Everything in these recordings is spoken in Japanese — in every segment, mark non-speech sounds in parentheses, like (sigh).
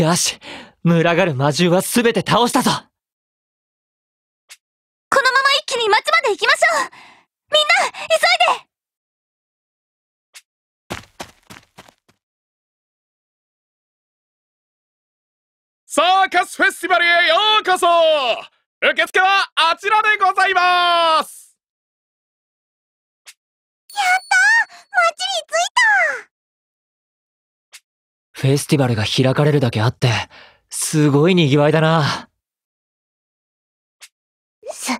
よし群がる魔獣は全て倒したぞこのまま一気に町まで行きましょうみんな急いでサーカスフェスティバルへようこそ受付はあちらでございますやった町に着いたフェスティバルが開かれるだけあって、すごい賑わいだな。す、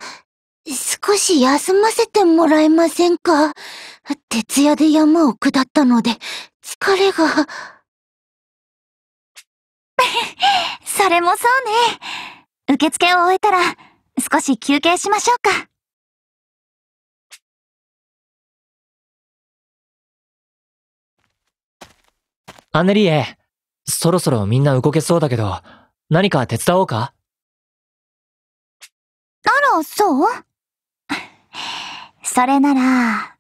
少し休ませてもらえませんか徹夜で山を下ったので、疲れが。(laughs) それもそうね。受付を終えたら、少し休憩しましょうか。アネリエ、そろそろみんな動けそうだけど、何か手伝おうかあら、そう (laughs) それなら、は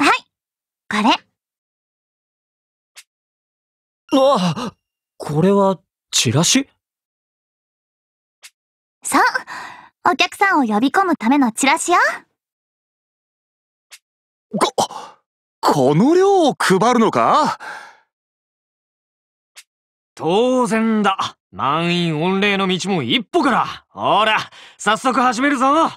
い、これ。あこれは、チラシそう、お客さんを呼び込むためのチラシよ。こ、この量を配るのか当然だ。満員御礼の道も一歩から。ほら、早速始めるぞ。皆さん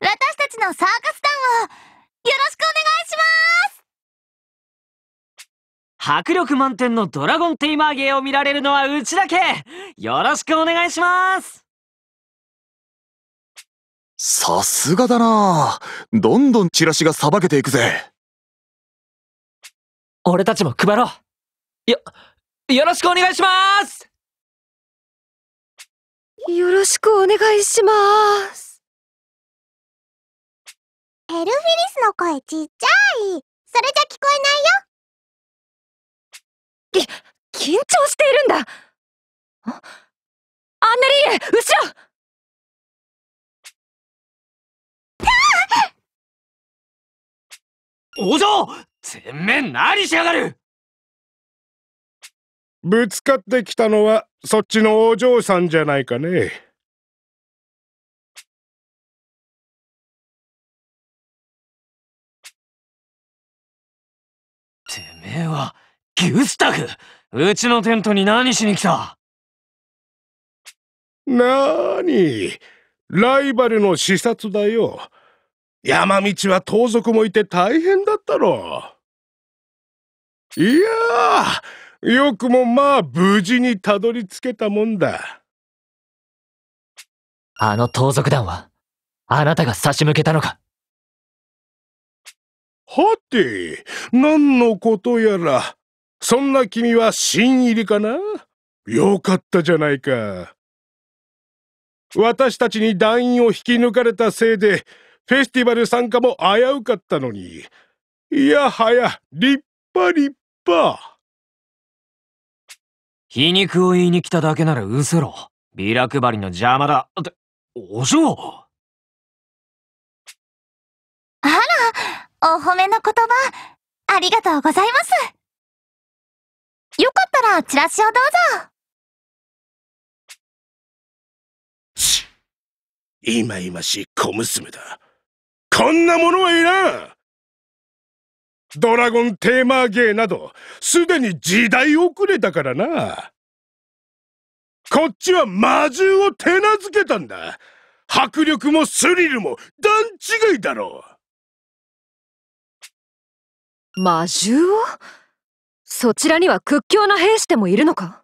私たちのサーカス団をよろしくお願いします迫力満点のドラゴンテイマー芸を見られるのはうちだけよろしくお願いしますさすがだなどんどんチラシがさばけていくぜ俺たちも配ろう。よ、よろしくお願いしますよろしくお願いします。エルフィリスの声ちっちゃい。それじゃ聞こえないよ。き、緊張しているんだ。あアンネリーエ、後ろお嬢てめえ何しやがるぶつかってきたのはそっちのお嬢さんじゃないかねてめえはギュスタフうちのテントに何しに来たなーにライバルの視察だよ山道は盗賊もいて大変だったろういやよくもまあ無事にたどり着けたもんだ。あの盗賊団は、あなたが差し向けたのかはて、何のことやら。そんな君は新入りかなよかったじゃないか。私たちに団員を引き抜かれたせいで、フェスティバル参加も危うかったのに、いやはや立派立派。皮肉を言いに来ただけならうせろ。ビラ配りの邪魔だ。って、お嬢あら、お褒めの言葉、ありがとうございます。よかったらチラシをどうぞ。いまいましい小娘だ。こんなものはいらんドラゴンテーマーゲーなど、すでに時代遅れだからな。こっちは魔獣を手なずけたんだ。迫力もスリルも段違いだろう。魔獣をそちらには屈強な兵士でもいるのか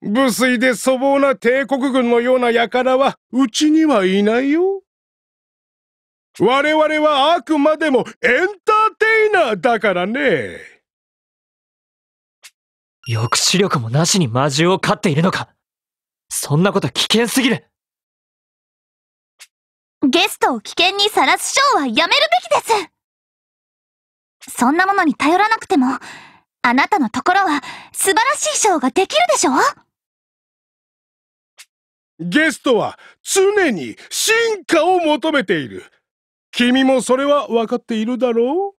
無粋 (laughs) で粗暴な帝国軍のような輩はうちにはいないよ。我々はあくまでもエンターテイナーだからね。抑止力もなしに魔獣を飼っているのかそんなこと危険すぎるゲストを危険にさらすショーはやめるべきですそんなものに頼らなくても、あなたのところは素晴らしいショーができるでしょゲストは常に進化を求めている。君もそれは分かっているだろ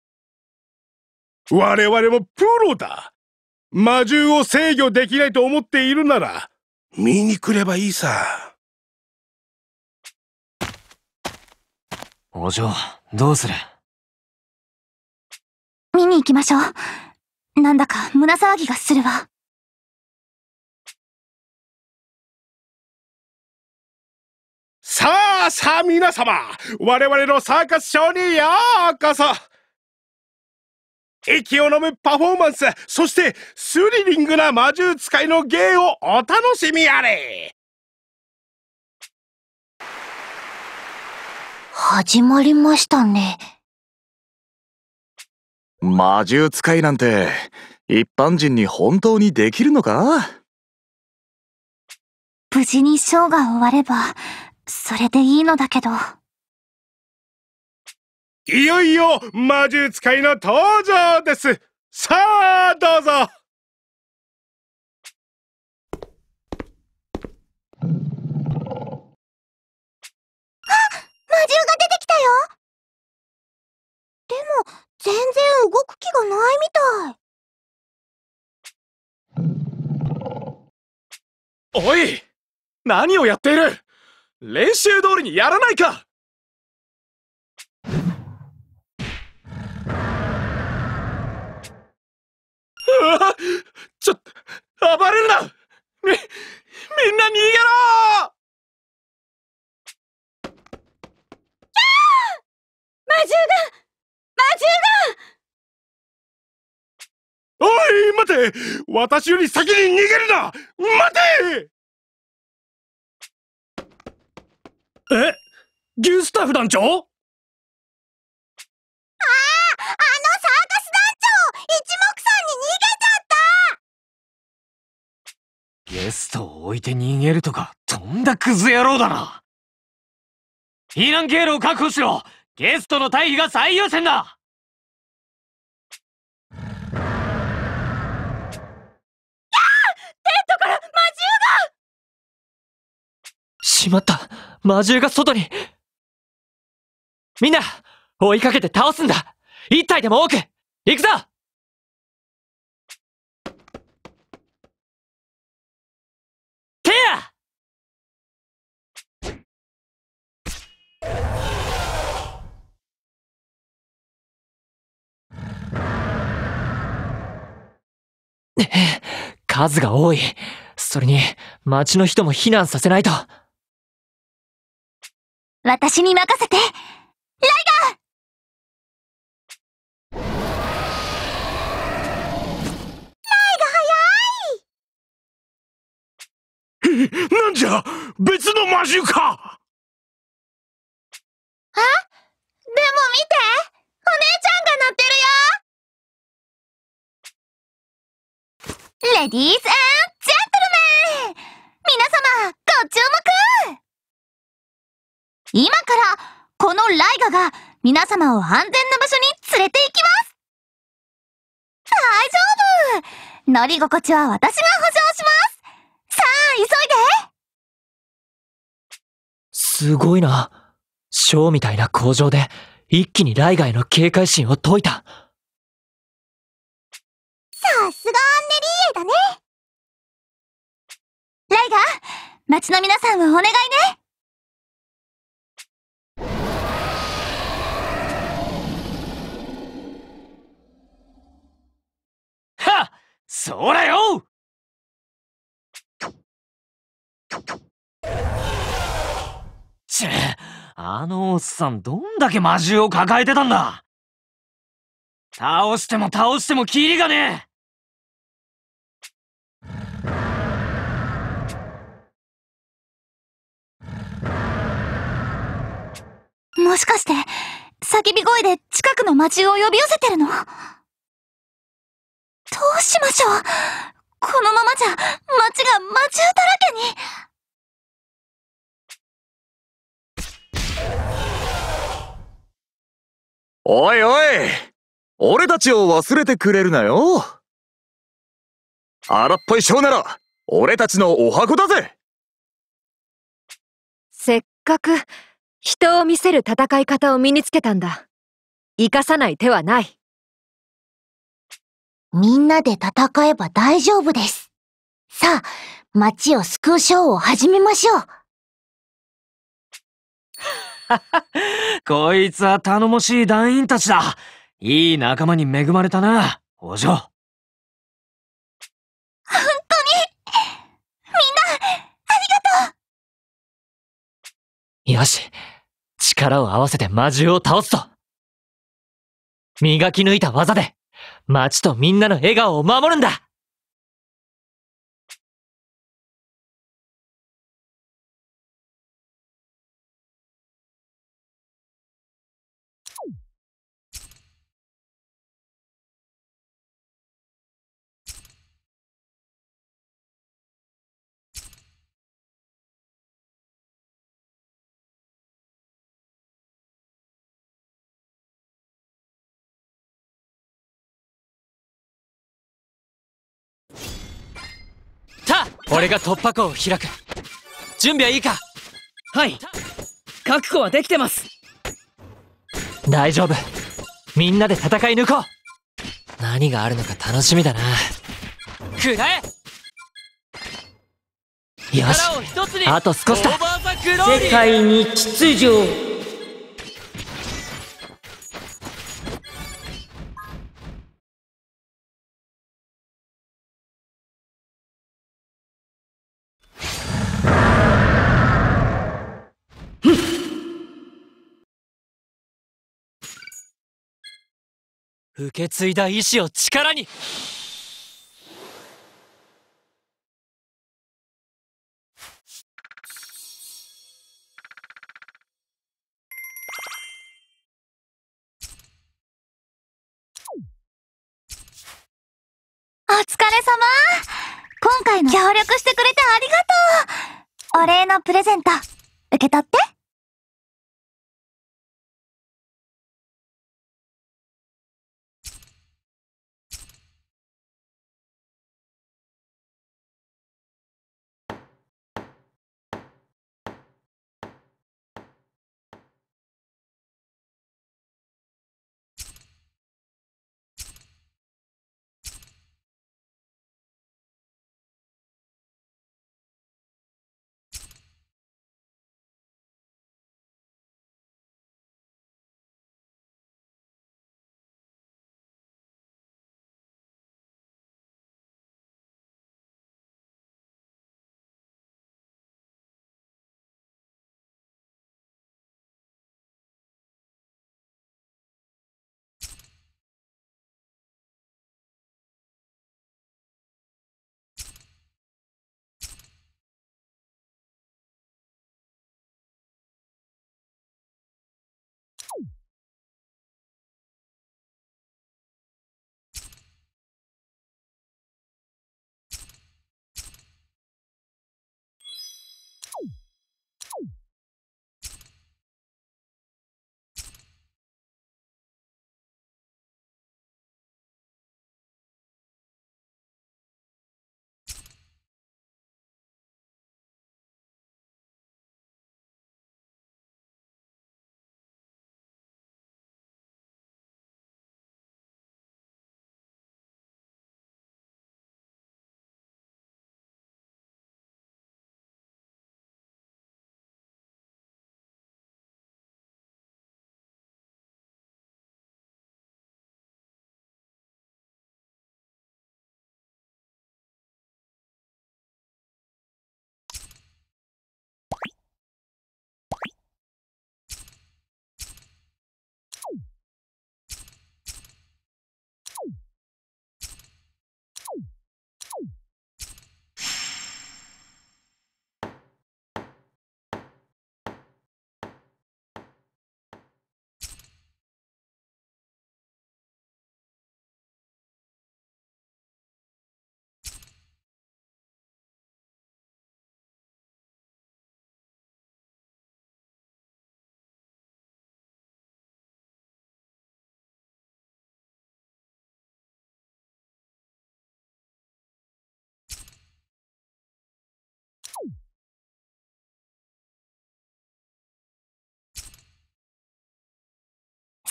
う我々もプロだ魔獣を制御できないと思っているなら見に来ればいいさお嬢どうする見に行きましょうなんだか胸騒ぎがするわさあさあ皆様我々のサーカスショーにようこそ息を飲むパフォーマンスそしてスリリングな魔獣使いの芸をお楽しみあれ始まりましたね魔獣使いなんて一般人に本当にできるのか無事にショーが終わればそれでいいのだけど。いよいよ魔獣使いの登場ですさあどうぞあ魔獣が出てきたよでも全然動く気がないみたいおい何をやっている練習通りにやらないかうちょっと暴れるなみみんな逃げろ魔獣が魔獣がおい待て私より先に逃げるな待てえギュスタフ団長あああのサーカス団長一目散に逃げちゃったゲストを置いて逃げるとかとんだクズ野郎だな避難経路を確保しろゲストの退避が最優先だしまった魔獣が外にみんな追いかけて倒すんだ一体でも多く行くぞケア (laughs) 数が多い。それに、町の人も避難させないと。私に任せてライガーライガーなんじゃ別の魔獣かあでも見てお姉ちゃんが鳴ってるよレディースジェントルメン皆様ご注目今からこのライガが皆様を安全な場所に連れて行きます大丈夫乗り心地は私が保証しますさあ、急いですごいな。ショーみたいな工場で一気にライガへの警戒心を解いた。さすがアンネリーエだね。ライガ、街の皆さんをお願いね。そだよちあのおっさんどんだけ魔獣を抱えてたんだ倒しても倒してもキリがねえもしかして、叫び声で近くの魔獣を呼び寄せてるのどうしましょうこのままじゃ街が魔獣だらけにおいおい俺たちを忘れてくれるなよ荒っぽいショーなら俺たちのお箱だぜせっかく人を見せる戦い方を身につけたんだ生かさない手はないみんなで戦えば大丈夫です。さあ、街を救うショーを始めましょう。(laughs) こいつは頼もしい団員たちだ。いい仲間に恵まれたな、お嬢。本当にみんな、ありがとうよし、力を合わせて魔獣を倒すぞ磨き抜いた技で街とみんなの笑顔を守るんだ俺が突破口を開く準備はいいかはい覚悟はできてます大丈夫みんなで戦い抜こう何があるのか楽しみだなくらえよしあと少しだ世界に秩序受け継いだ意志を力にお疲れ様今回の協力してくれてありがとうお礼のプレゼント、受け取って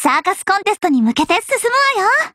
サーカスコンテストに向けて進むわよ